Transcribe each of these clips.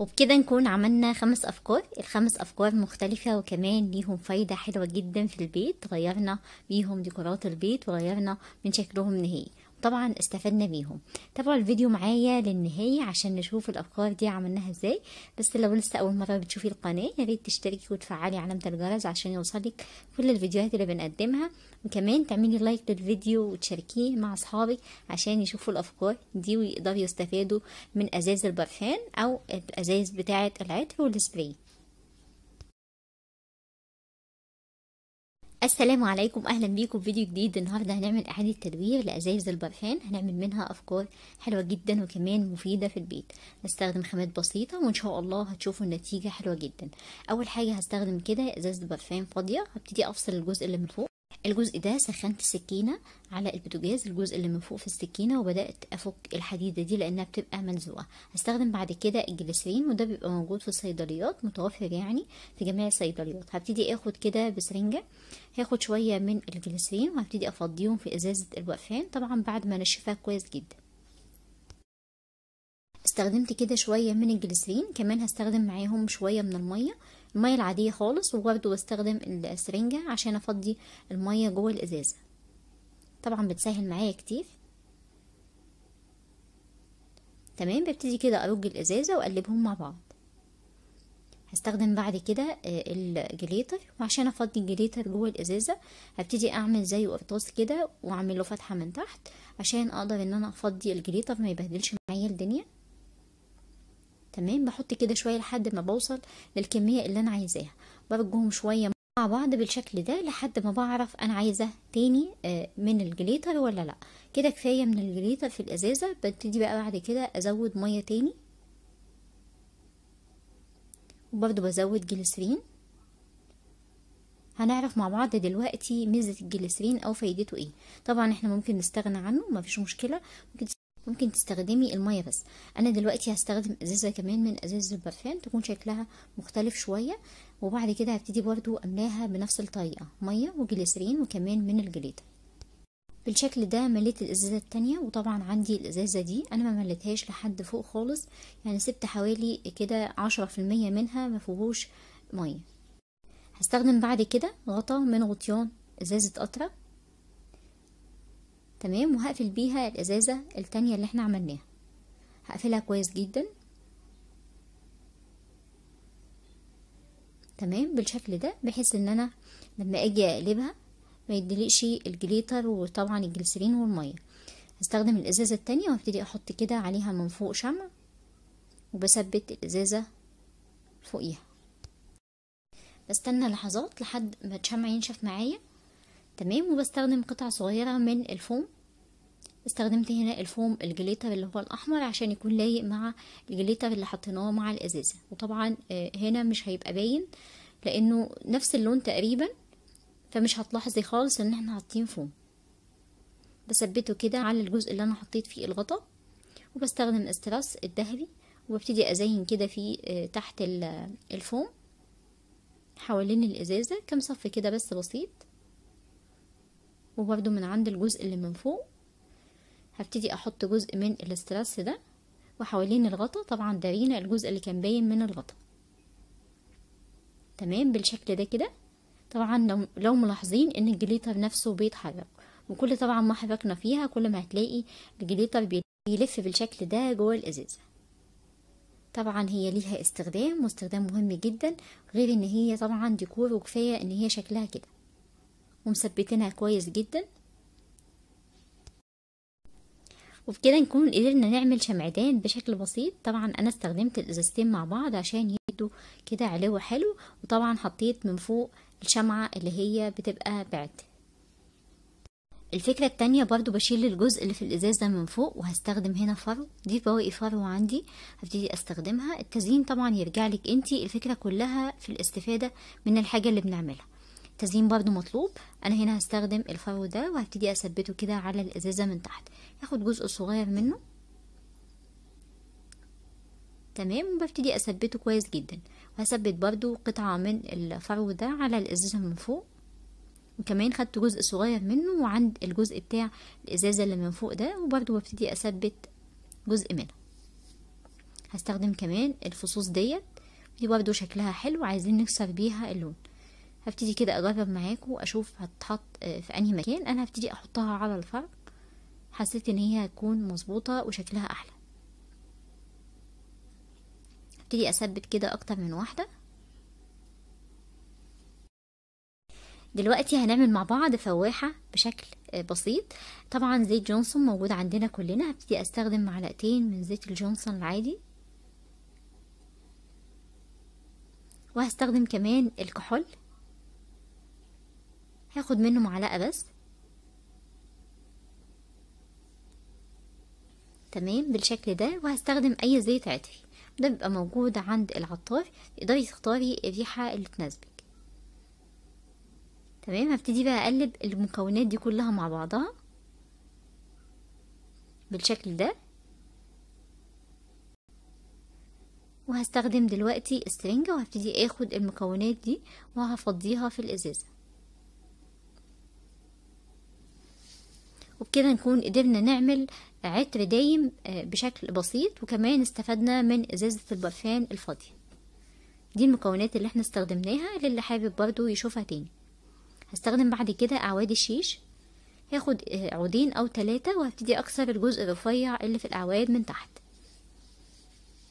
وبكده نكون عملنا خمس أفكار الخمس أفكار مختلفة وكمان ليهم فايدة حلوة جدا في البيت غيرنا بيهم ديكورات البيت وغيرنا من شكلهم نهائي طبعا استفدنا بيهم تابعوا الفيديو معايا للنهاية عشان نشوف الأفكار دي عملناها ازاي بس لو لسه أول مرة بتشوفي القناة ياريت تشتركي وتفعلي علامة الجرس عشان يوصلك كل الفيديوهات اللي بنقدمها وكمان تعملي لايك للفيديو وتشاركيه مع أصحابك عشان يشوفوا الأفكار دي ويقدروا يستفادوا من أزاز البرفان أو الأزاز بتاعة العطر والسبريت السلام عليكم اهلا بيكم فيديو جديد النهارده هنعمل اعاده تدوير لازايز البرفان هنعمل منها افكار حلوه جدا وكمان مفيده في البيت هستخدم خامات بسيطه وان شاء الله هتشوفوا النتيجه حلوه جدا اول حاجه هستخدم كده ازازه برفان فاضيه هبتدي افصل الجزء اللي من فوق الجزء ده سخنت السكينه على البوتاجاز الجزء اللي من فوق في السكينه وبدات افك الحديده دي لانها بتبقى ملزوقه هستخدم بعد كده الجليسرين وده بيبقى موجود في الصيدليات متوفر يعني في جميع الصيدليات هبتدي اخد كده بسرنجه هاخد شويه من الجليسرين وهبتدي افضيهم في ازازه الوقفان طبعا بعد ما انشفها كويس جدا استخدمت كده شويه من الجليسرين كمان هستخدم معاهم شويه من الميه المية العادية خالص وبرضه بستخدم السرنجة عشان افضي المية جوه الازازة طبعا بتسهل معايا كتير تمام ببتدي كده ارج الازازة واقلبهم مع بعض هستخدم بعد كده آه، الجليتر وعشان افضي الجليتر جوه الازازه هبتدي اعمل زي قرطاس كده واعمل له فتحه من تحت عشان اقدر ان انا افضي الجليتر ما يبهدلش معايا الدنيا تمام بحط كده شويه لحد ما بوصل للكميه اللي انا عايزاها برجهم شويه مع بعض بالشكل ده لحد ما بعرف انا عايزه تاني آه، من الجليتر ولا لا كده كفايه من الجليتر في الازازه ببتدي بقى بعد كده ازود ميه تاني وبرده بزود جلسرين هنعرف مع بعض دلوقتي ميزة الجليسرين او فايدته ايه طبعا احنا ممكن نستغنى عنه مفيش مشكلة ممكن ممكن تستخدمي المية بس انا دلوقتي هستخدم ازازة كمان من ازاز البرفان تكون شكلها مختلف شوية وبعد كده هبتدي برضو املاها بنفس الطريقة مية وجليسرين وكمان من الجليد بالشكل ده مليت الازازه التانية وطبعا عندي الازازه دي انا ما مليتهاش لحد فوق خالص يعني سبت حوالي كده عشرة في المية منها مفيهوش ميه هستخدم بعد كده غطا من غطيان ازازه قطره تمام وهقفل بيها الازازة التانية اللي احنا عملناها هقفلها كويس جدا تمام بالشكل ده بحيث ان انا لما اجي اقلبها ما يدلقش الجليتر وطبعا الجلسرين والمية هستخدم الازازة التانية وابتدي احط كده عليها من فوق شمع وبثبت الازازة فوقيها بستنى لحظات لحد ما الشمع ينشف معايا تمام وبستخدم قطع صغيرة من الفوم استخدمت هنا الفوم الجليتر اللي هو الاحمر عشان يكون لايق مع الجليتر اللي حطيناه مع الازازة وطبعا آه، هنا مش هيبقى باين لانه نفس اللون تقريبا فمش هتلاحظي خالص ان احنا حاطين فوم بثبته كده على الجزء اللي انا حطيت فيه الغطا وبستخدم استرس الذهبي وببتدي ازين كده في آه، تحت الفوم حوالين الازازة كام صف كده بس بسيط وبرده من عند الجزء اللي من فوق هبتدي احط جزء من الاسترس ده وحوالين الغطا طبعا دارينا الجزء اللي كان باين من الغطا تمام بالشكل ده كده طبعا لو, ملاحظين ان الجليتر نفسه بيتحرك وكل طبعا ما حركنا فيها كل ما هتلاقي الجليتر بيلف بالشكل ده جوه الازازه طبعا هي ليها استخدام واستخدام مهم جدا غير ان هي طبعا ديكور وكفايه ان هي شكلها كده ومثبتينها كويس جدا وبكده نكون قدرنا نعمل شمعتين بشكل بسيط طبعا انا استخدمت الازازتين مع بعض عشان يدوا كده علو حلو وطبعا حطيت من فوق الشمعة اللي هي بتبقى بعد الفكرة التانية برضو بشيل الجزء اللي في الازازة من فوق وهستخدم هنا فرو دي بواقي فرو عندي هبتدي استخدمها التزيين طبعا يرجع لك انتي الفكرة كلها في الاستفادة من الحاجة اللي بنعملها التزيين برضو مطلوب انا هنا هستخدم الفرو ده وهبتدي اثبته كده على الازازه من تحت هاخد جزء صغير منه تمام وببتدي اثبته كويس جدا وهثبت برضو قطعه من الفرو ده على الازازه من فوق وكمان خدت جزء صغير منه وعند الجزء بتاع الازازه اللي من فوق ده وبرضو ببتدي اثبت جزء منه هستخدم كمان الفصوص ديت دي برضو شكلها حلو عايزين نكسر بيها اللون هبتدي كده اجرب معاكم اشوف هتتحط آه، في انهي مكان انا هبتدي احطها على الفرق حسيت ان هي هتكون مظبوطه وشكلها احلى هبتدي اثبت كده اكتر من واحده دلوقتي هنعمل مع بعض فواحة بشكل آه، بسيط طبعا زيت جونسون موجود عندنا كلنا هبتدي استخدم معلقتين من زيت الجونسون العادي وهستخدم كمان الكحول هاخد منه معلقة بس تمام بالشكل ده وهستخدم اي زيت عطري ده بيبقى موجود عند العطار تقدري تختاري الريحة اللي تناسبك تمام هبتدي بقى اقلب المكونات دي كلها مع بعضها بالشكل ده وهستخدم دلوقتي السرنجة وهبتدي اخد المكونات دي وهفضيها في الازازة وبكده نكون قدرنا نعمل عطر دايم آه، بشكل بسيط وكمان استفدنا من ازازة البرفان الفاضية دي المكونات اللي احنا استخدمناها للي حابب برضو يشوفها تاني هستخدم بعد كده اعواد الشيش هاخد آه، عودين او ثلاثة وهبتدي اكسر الجزء الرفيع اللي في الاعواد من تحت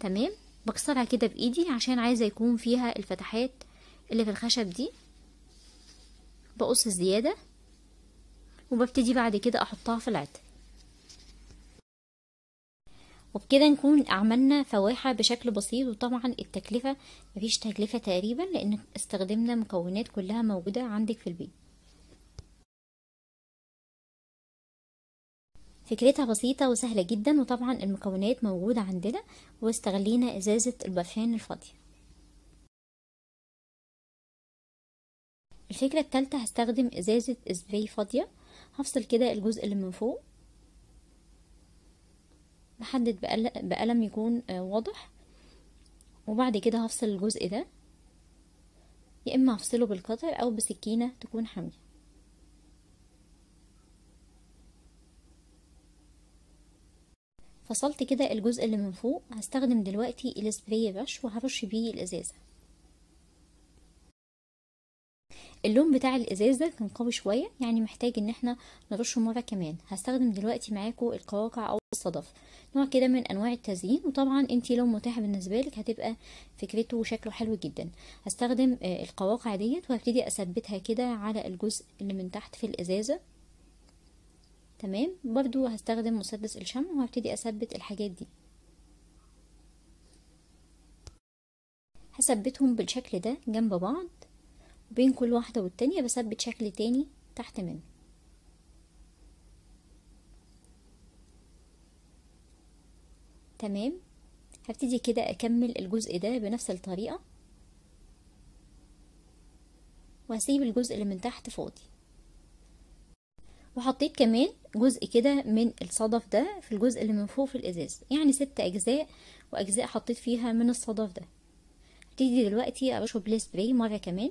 تمام بكسرها كده بايدي عشان عايزة يكون فيها الفتحات اللي في الخشب دي بقص زياده وببتدي بعد كده احطها في العتق وبكده نكون عملنا فواحة بشكل بسيط وطبعا التكلفة مفيش تكلفة تقريبا لان استخدمنا مكونات كلها موجودة عندك في البيت فكرتها بسيطة وسهلة جدا وطبعا المكونات موجودة عندنا واستغلينا ازازة البرفان الفاضية الفكرة التالتة هستخدم ازازة إزباي فاضية هفصل كده الجزء اللي من فوق بحدد بقلم يكون آه، واضح وبعد كده هفصل الجزء ده يا اما هفصله بالقطر او بسكينه تكون حاميه فصلت كده الجزء اللي من فوق هستخدم دلوقتي السبراي رش وهرش بيه الازازه اللون بتاع الازازه كان قوي شويه يعني محتاج ان احنا نرشه مره كمان هستخدم دلوقتي معاكم القواقع او الصدف نوع كده من انواع التزيين وطبعا انت لو متاح بالنسبه لك هتبقى فكرته وشكله حلو جدا هستخدم آه، القواقع ديت وهبتدي اثبتها كده على الجزء اللي من تحت في الازازه تمام برضو هستخدم مسدس الشمع وهبتدي اثبت الحاجات دي هثبتهم بالشكل ده جنب بعض بين كل واحدة والتانية بثبت شكل تاني تحت منه تمام هبتدي كده اكمل الجزء ده بنفس الطريقة وهسيب الجزء اللي من تحت فاضي وحطيت كمان جزء كده من الصدف ده في الجزء اللي من فوق في الازاز يعني ست اجزاء واجزاء حطيت فيها من الصدف ده هبتدي دلوقتي ارشب سبراي مرة كمان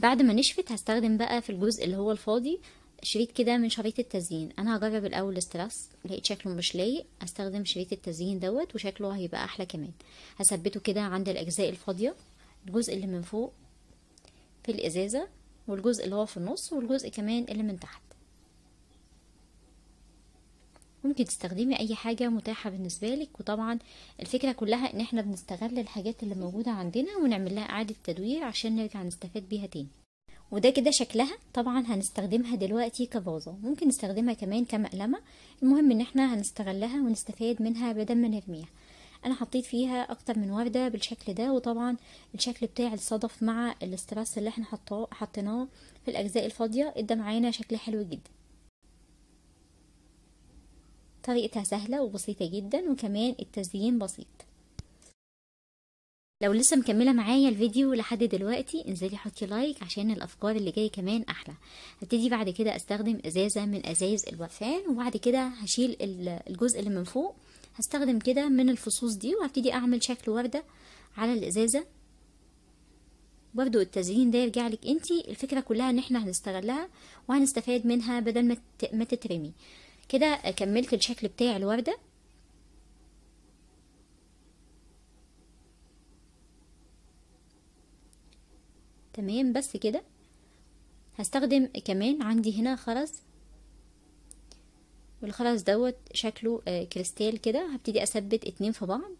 بعد ما نشفت هستخدم بقى في الجزء اللي هو الفاضي شريط كده من شريط التزيين انا هجرب الاول السترس لقيت شكله مش لايق استخدم شريط التزيين دوت وشكله هيبقى احلى كمان هثبته كده عند الاجزاء الفاضيه الجزء اللي من فوق في الازازه والجزء اللي هو في النص والجزء كمان اللي من تحت ممكن تستخدمي اي حاجه متاحه بالنسبه لك وطبعا الفكره كلها ان احنا بنستغل الحاجات اللي موجوده عندنا ونعمل لها اعاده تدوير عشان نرجع نستفاد بيها تاني وده كده شكلها طبعا هنستخدمها دلوقتي كفازة ممكن نستخدمها كمان كمقلمة المهم ان احنا هنستغلها ونستفاد منها بدل ما نرميها انا حطيت فيها اكتر من وردة بالشكل ده وطبعا الشكل بتاع الصدف مع الاستراس اللي احنا حطيناه في الاجزاء الفاضية ادى معانا شكل حلو جدا طريقتها سهلة وبسيطة جدا وكمان التزيين بسيط لو لسه مكملة معايا الفيديو لحد دلوقتي انزلي حطي لايك عشان الافكار اللي جاية كمان احلى هبتدي بعد كده استخدم ازازة من ازايز الوفان وبعد كده هشيل الجزء اللي من فوق هستخدم كده من الفصوص دي وهبتدي اعمل شكل وردة على الازازة برضو التزيين ده يرجع لك انتي الفكرة كلها ان احنا هنستغلها وهنستفاد منها بدل ما تترمي كده كملت الشكل بتاع الوردة تمام بس كده هستخدم كمان عندي هنا خرز والخرز دوت شكله آه، كريستال كده هبتدي اثبت اتنين في بعض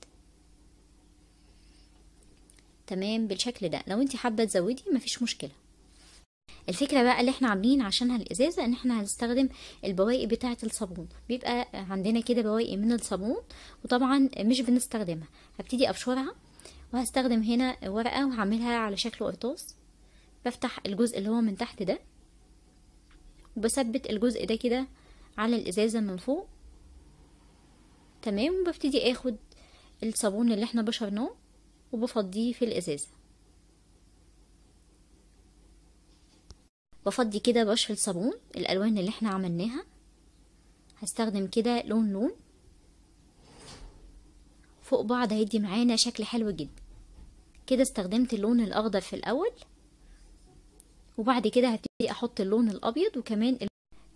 تمام بالشكل ده لو انت حابه تزودي مفيش مشكله الفكرة بقى اللي احنا عاملين عشانها الازازة ان احنا هنستخدم البواقي بتاعة الصابون بيبقى عندنا كده بواقي من الصابون وطبعا مش بنستخدمها هبتدي ابشرها وهستخدم هنا ورقة وهعملها على شكل قرطاس بفتح الجزء اللي هو من تحت ده وبثبت الجزء ده كده على الازازة من فوق تمام وببتدي اخد الصابون اللي احنا بشرناه وبفضيه في الازازة بفضي كده بقشر صابون الالوان اللي احنا عملناها هستخدم كده لون لون فوق بعض هيدي معانا شكل حلو جدا كده استخدمت اللون الاخضر في الاول وبعد كده هبتدي احط اللون الابيض وكمان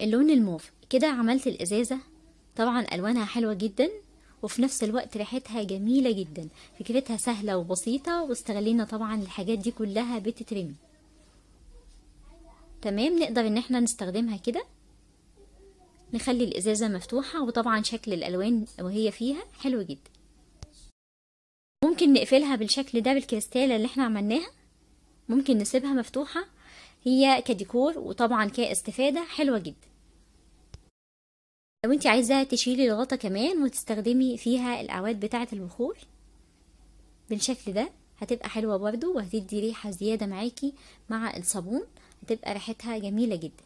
اللون الموف كده عملت الازازه طبعا الوانها حلوه جدا وفي نفس الوقت ريحتها جميله جدا فكرتها سهله وبسيطه واستغلينا طبعا الحاجات دي كلها بتترمي تمام نقدر ان احنا نستخدمها كده نخلي الازازة مفتوحة وطبعا شكل الالوان وهي فيها حلو جدا ممكن نقفلها بالشكل ده بالكريستالة اللي احنا عملناها ممكن نسيبها مفتوحة هي كديكور وطبعا كاستفادة حلوة جدا لو انت عايزة تشيلي الغطا كمان وتستخدمي فيها الاعواد بتاعة البخور بالشكل ده هتبقى حلوة برضو وهتدي ريحة زيادة معاكي مع الصابون هتبقى ريحتها جميلة جدا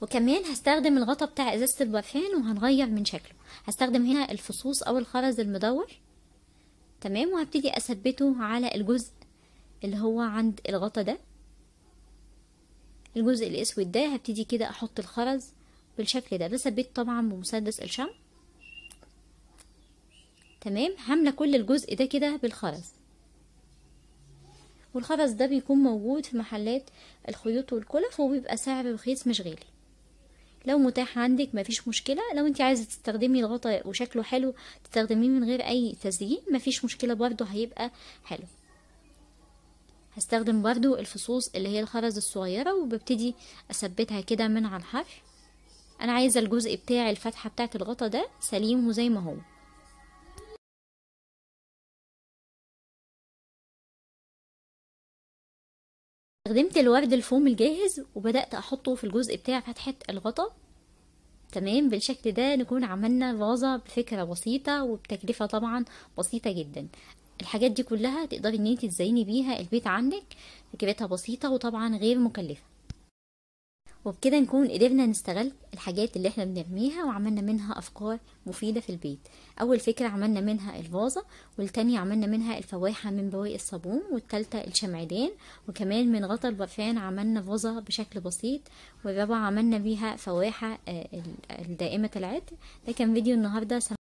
وكمان هستخدم الغطا بتاع ازازة البرفان وهنغير من شكله هستخدم هنا الفصوص او الخرز المدور تمام وهبتدي اثبته على الجزء اللي هو عند الغطا ده الجزء الاسود ده هبتدي كده احط الخرز بالشكل ده بثبته طبعا بمسدس الشمع تمام هملى كل الجزء ده كده بالخرز والخرز ده بيكون موجود في محلات الخيوط والكلف وبيبقى سعر رخيص مش غالي لو متاح عندك مفيش مشكلة لو انت عايزة تستخدمي الغطا وشكله حلو تستخدميه من غير اي تزيين مفيش مشكلة برضو هيبقى حلو هستخدم برضو الفصوص اللي هي الخرز الصغيرة وببتدي اثبتها كده من على الحرف انا عايزة الجزء بتاع الفتحة بتاعت الغطا ده سليم وزي ما هو استخدمت الورد الفوم الجاهز وبدأت أحطه في الجزء بتاع فتحة الغطا تمام بالشكل ده نكون عملنا فازة بفكرة بسيطة وبتكلفة طبعا بسيطة جدا الحاجات دي كلها تقدري ان انت تزيني بيها البيت عندك فكرتها بسيطة وطبعا غير مكلفة وبكده نكون قدرنا نستغل الحاجات اللي احنا بنرميها وعملنا منها افكار مفيده في البيت اول فكره عملنا منها الفازه والتانية عملنا منها الفواحه من بواقي الصابون والتالتة الشمعدان وكمان من غطا البرفان عملنا فازه بشكل بسيط والرابعه عملنا بيها فواحه آه، دائمه العطر ده كان فيديو النهارده